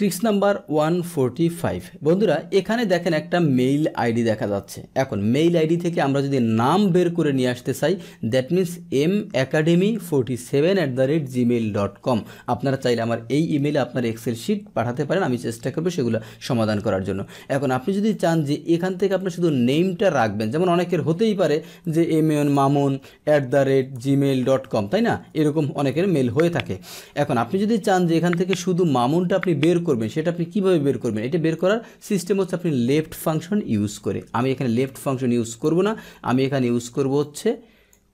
tricks number one forty five বন্ধুরা এখানে দেখেন একটা মেইল আইডি দেখা যাচ্ছে এখন মেইল আইডি থেকে আমরা যদি নাম বের করে নিয়ে আসতে চাই that means M academy forty seven at the rate Gmail dot com আপনারা চাইলে আমার এই ইমেলে আপনার এক্সেল শিট পাঠাতে পারেন আমি চেষ্টা করবো সেগুলো সমাধান করার জন্য এখন আপনি যদি চান যে এখান থেকে আপনি শুধু নেমটা রাখবেন যেমন অনেকের হতেই পারে যে M N Mamun at the rate Gmail dot com তাই না এরকম অনেকের মেল হয়ে থাকে এখন আপনি যদি চান যে এখান থেকে শুধু মামুনটা আপনি বের করবেন সেটা আপনি কীভাবে বের করবেন এটা বের করার সিস্টেম হচ্ছে আপনি লেফট ফাংশন ইউজ করে আমি এখানে লেফট ফাংশন ইউজ করব না আমি এখানে ইউজ করব হচ্ছে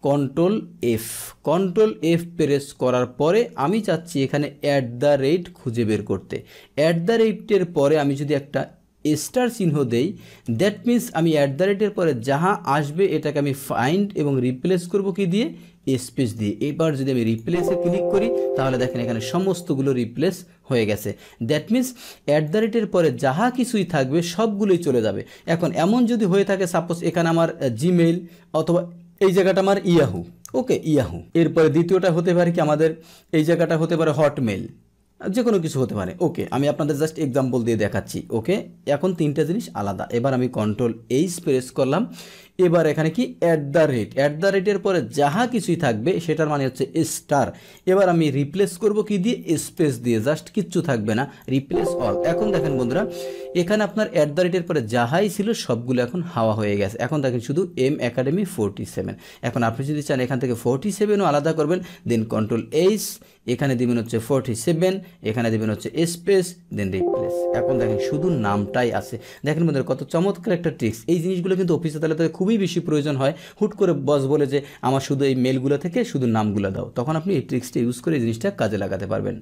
control F control F press করার পরে আমি চাচ্ছি এখানে অ্যাট দ্য রেট খুঁজে বের করতে অ্যাট দ্য রেটের পরে আমি যদি একটা স্টার চিহ্ন দেই দ্যাট মিন্স আমি অ্যাট দ্য রেটের পরে যাহা আসবে এটাকে আমি ফাইন্ড এবং রিপ্লেস করব কি দিয়ে স্পেস দিয়ে এবার যদি আমি রিপ্লেসে ক্লিক করি তাহলে দেখেন এখানে সমস্তগুলো রিপ্লেস হয়ে গেছে দ্যাট মিন্স অ্যাট দ্য রেটের পরে যাহা কিছুই থাকবে সবগুলোই চলে যাবে এখন এমন যদি হয়ে থাকে সাপোজ এখানে আমার জিমেইল অথবা এই জায়গাটা আমার ইয়াহু ওকে ইয়াহু এরপরে দ্বিতীয়টা হতে পারে কি আমাদের এই জায়গাটা হতে পারে হটমেল যে কোনো কিছু হতে পারে ওকে আমি আপনাদের জাস্ট এক্সাম্পল দিয়ে দেখাচ্ছি ওকে এখন তিনটা জিনিস আলাদা এবার আমি কন্ট্রোল এইচ প্রেস করলাম এবার এখানে কি at the rate at the রেটের পরে যাহা কিছুই থাকবে সেটার মানে হচ্ছে স্টার এবার আমি রিপ্লেস করব কি দিয়ে স্পেস দিয়ে জাস্ট কিচ্ছু থাকবে না রিপ্লেস অল এখন দেখেন বন্ধুরা এখানে আপনার অ্যাট দ্য রেটের পরে যাহাই ছিল সবগুলো এখন হাওয়া হয়ে গেছে এখন দেখেন শুধু এম একাডেমি ফোরটি সেভেন এখন আপনি যদি চান এখান থেকে ফোরটি সেভেনও আলাদা করবেন দেন কন্ট্রোল এইচ এখানে দেবেন হচ্ছে ফোরটি সেভেন এখানে দেবেন হচ্ছে স্পেস দেন রিপ্লেস এখন দেখেন শুধু নামটাই আছে দেখেন বন্ধুরা কত চমৎকার একটা ট্রিক্স এই জিনিসগুলো কিন্তু অফিসে তাহলে খুব খুবই বেশি প্রয়োজন হয় হুট করে বস বলে যে আমার শুধু এই মেলগুলো থেকে শুধু নামগুলো দাও তখন আপনি এই ট্রিক্সটা ইউজ করে এই জিনিসটা কাজে লাগাতে পারবেন